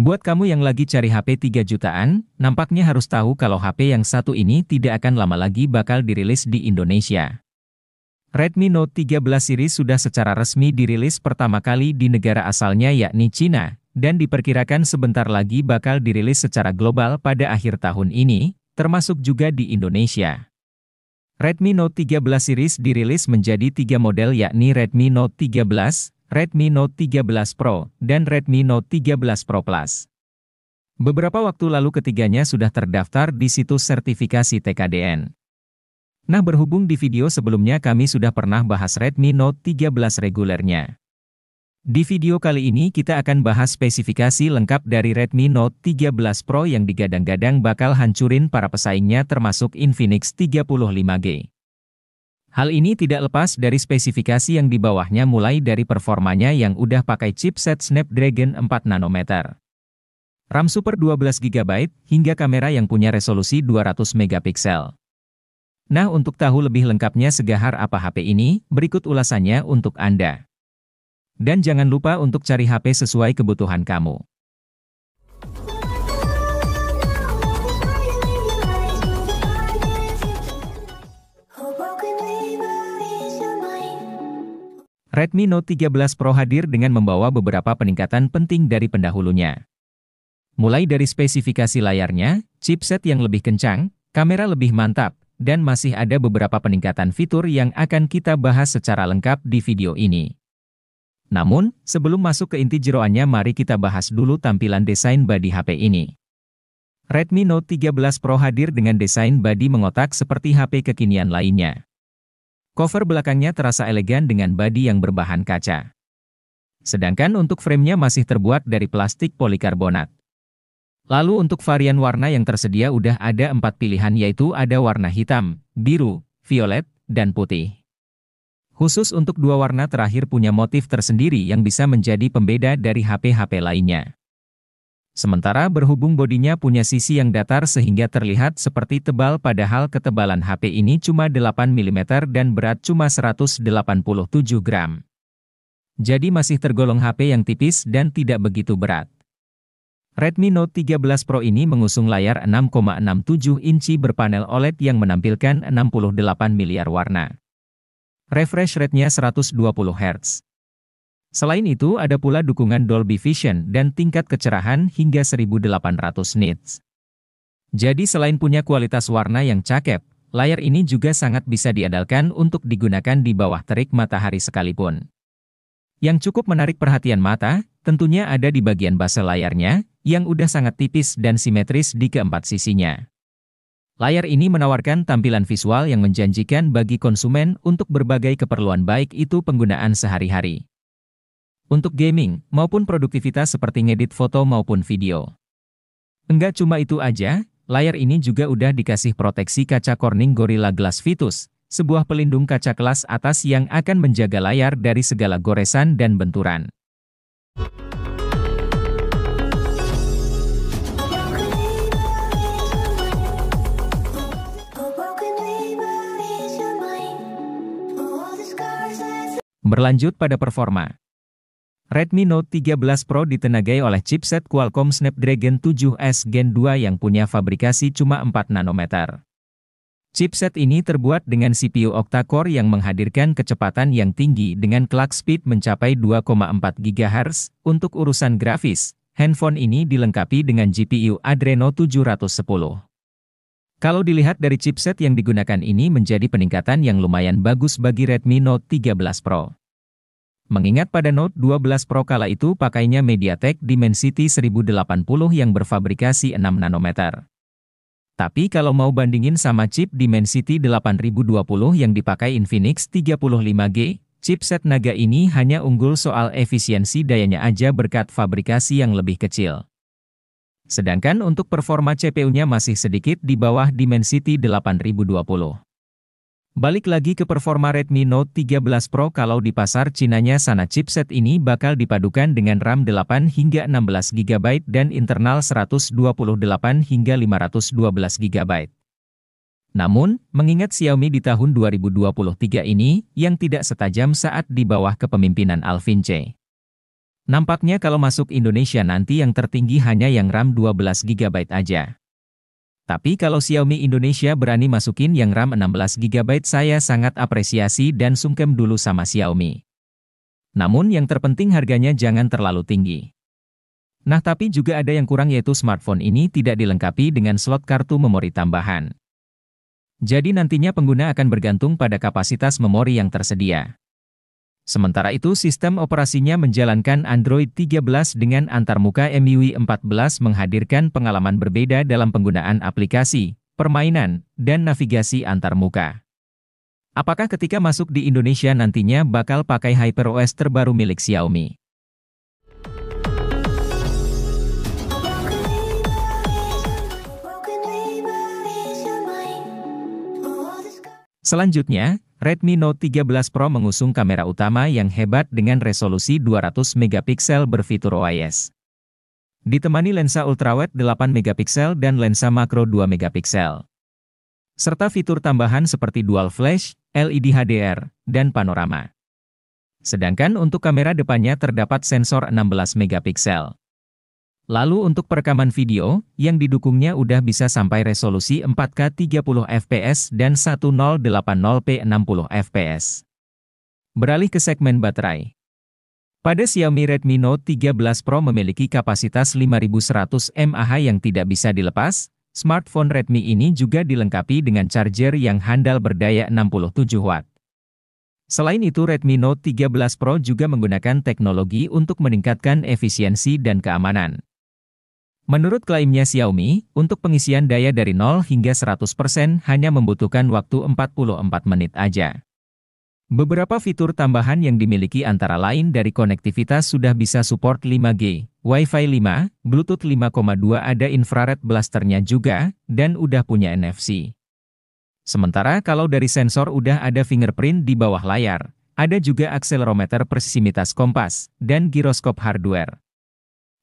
Buat kamu yang lagi cari HP 3 jutaan, nampaknya harus tahu kalau HP yang satu ini tidak akan lama lagi bakal dirilis di Indonesia. Redmi Note 13 series sudah secara resmi dirilis pertama kali di negara asalnya yakni Cina, dan diperkirakan sebentar lagi bakal dirilis secara global pada akhir tahun ini, termasuk juga di Indonesia. Redmi Note 13 series dirilis menjadi tiga model yakni Redmi Note 13, Redmi Note 13 Pro, dan Redmi Note 13 Pro Plus. Beberapa waktu lalu ketiganya sudah terdaftar di situs sertifikasi TKDN. Nah berhubung di video sebelumnya kami sudah pernah bahas Redmi Note 13 regulernya. Di video kali ini kita akan bahas spesifikasi lengkap dari Redmi Note 13 Pro yang digadang-gadang bakal hancurin para pesaingnya termasuk Infinix 35G. Hal ini tidak lepas dari spesifikasi yang di bawahnya mulai dari performanya yang udah pakai chipset Snapdragon 4 nanometer. RAM Super 12GB hingga kamera yang punya resolusi 200 mp Nah, untuk tahu lebih lengkapnya segahar apa HP ini, berikut ulasannya untuk Anda. Dan jangan lupa untuk cari HP sesuai kebutuhan kamu. Redmi Note 13 Pro hadir dengan membawa beberapa peningkatan penting dari pendahulunya. Mulai dari spesifikasi layarnya, chipset yang lebih kencang, kamera lebih mantap, dan masih ada beberapa peningkatan fitur yang akan kita bahas secara lengkap di video ini. Namun, sebelum masuk ke inti jeroannya mari kita bahas dulu tampilan desain body HP ini. Redmi Note 13 Pro hadir dengan desain body mengotak seperti HP kekinian lainnya. Cover belakangnya terasa elegan dengan body yang berbahan kaca. Sedangkan untuk framenya masih terbuat dari plastik polikarbonat. Lalu untuk varian warna yang tersedia udah ada empat pilihan yaitu ada warna hitam, biru, violet, dan putih. Khusus untuk dua warna terakhir punya motif tersendiri yang bisa menjadi pembeda dari HP-HP lainnya. Sementara berhubung bodinya punya sisi yang datar sehingga terlihat seperti tebal padahal ketebalan HP ini cuma 8 mm dan berat cuma 187 gram. Jadi masih tergolong HP yang tipis dan tidak begitu berat. Redmi Note 13 Pro ini mengusung layar 6,67 inci berpanel OLED yang menampilkan 68 miliar warna. Refresh rate-nya 120 Hz. Selain itu ada pula dukungan Dolby Vision dan tingkat kecerahan hingga 1800 nits. Jadi selain punya kualitas warna yang cakep, layar ini juga sangat bisa diandalkan untuk digunakan di bawah terik matahari sekalipun. Yang cukup menarik perhatian mata, tentunya ada di bagian base layarnya, yang udah sangat tipis dan simetris di keempat sisinya. Layar ini menawarkan tampilan visual yang menjanjikan bagi konsumen untuk berbagai keperluan baik itu penggunaan sehari-hari untuk gaming maupun produktivitas seperti ngedit foto maupun video. Enggak cuma itu aja, layar ini juga udah dikasih proteksi kaca Corning Gorilla Glass Vitus, sebuah pelindung kaca kelas atas yang akan menjaga layar dari segala goresan dan benturan. Berlanjut pada performa. Redmi Note 13 Pro ditenagai oleh chipset Qualcomm Snapdragon 7S Gen 2 yang punya fabrikasi cuma 4 nanometer. Chipset ini terbuat dengan CPU octa-core yang menghadirkan kecepatan yang tinggi dengan clock speed mencapai 2,4 GHz. Untuk urusan grafis, handphone ini dilengkapi dengan GPU Adreno 710. Kalau dilihat dari chipset yang digunakan ini menjadi peningkatan yang lumayan bagus bagi Redmi Note 13 Pro. Mengingat pada Note 12 Pro kala itu pakainya MediaTek Dimensity 1080 yang berfabrikasi 6 nanometer. Tapi kalau mau bandingin sama chip Dimensity 8020 yang dipakai Infinix 35G, chipset Naga ini hanya unggul soal efisiensi dayanya aja berkat fabrikasi yang lebih kecil. Sedangkan untuk performa CPU-nya masih sedikit di bawah Dimensity 8020. Balik lagi ke performa Redmi Note 13 Pro kalau di pasar Cinanya sana chipset ini bakal dipadukan dengan RAM 8 hingga 16 GB dan internal 128 hingga 512 GB. Namun, mengingat Xiaomi di tahun 2023 ini yang tidak setajam saat di bawah kepemimpinan Alvin C. Nampaknya kalau masuk Indonesia nanti yang tertinggi hanya yang RAM 12 GB aja. Tapi kalau Xiaomi Indonesia berani masukin yang RAM 16GB saya sangat apresiasi dan sungkem dulu sama Xiaomi. Namun yang terpenting harganya jangan terlalu tinggi. Nah tapi juga ada yang kurang yaitu smartphone ini tidak dilengkapi dengan slot kartu memori tambahan. Jadi nantinya pengguna akan bergantung pada kapasitas memori yang tersedia. Sementara itu sistem operasinya menjalankan Android 13 dengan antarmuka MIUI 14 menghadirkan pengalaman berbeda dalam penggunaan aplikasi, permainan, dan navigasi antarmuka. Apakah ketika masuk di Indonesia nantinya bakal pakai HyperOS terbaru milik Xiaomi? Selanjutnya, Redmi Note 13 Pro mengusung kamera utama yang hebat dengan resolusi 200 megapiksel berfitur OIS. Ditemani lensa ultrawide 8 megapiksel dan lensa makro 2 megapiksel. Serta fitur tambahan seperti dual flash, LED HDR, dan panorama. Sedangkan untuk kamera depannya terdapat sensor 16 megapiksel. Lalu untuk perekaman video, yang didukungnya udah bisa sampai resolusi 4K 30 fps dan 1080p 60 fps. Beralih ke segmen baterai. Pada Xiaomi Redmi Note 13 Pro memiliki kapasitas 5100 mAh yang tidak bisa dilepas, smartphone Redmi ini juga dilengkapi dengan charger yang handal berdaya 67 watt. Selain itu, Redmi Note 13 Pro juga menggunakan teknologi untuk meningkatkan efisiensi dan keamanan. Menurut klaimnya Xiaomi, untuk pengisian daya dari 0 hingga 100% hanya membutuhkan waktu 44 menit aja. Beberapa fitur tambahan yang dimiliki antara lain dari konektivitas sudah bisa support 5G, Wi-Fi 5, Bluetooth 5.2 ada infrared blasternya juga, dan udah punya NFC. Sementara kalau dari sensor udah ada fingerprint di bawah layar, ada juga akselerometer persimitas kompas, dan giroskop hardware.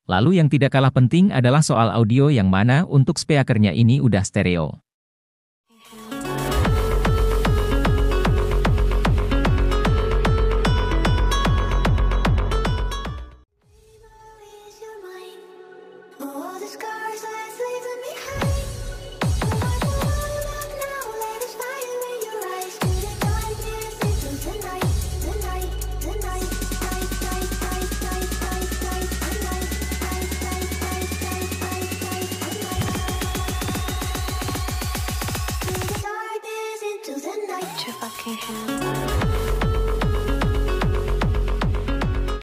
Lalu yang tidak kalah penting adalah soal audio yang mana untuk speakernya ini udah stereo. your hands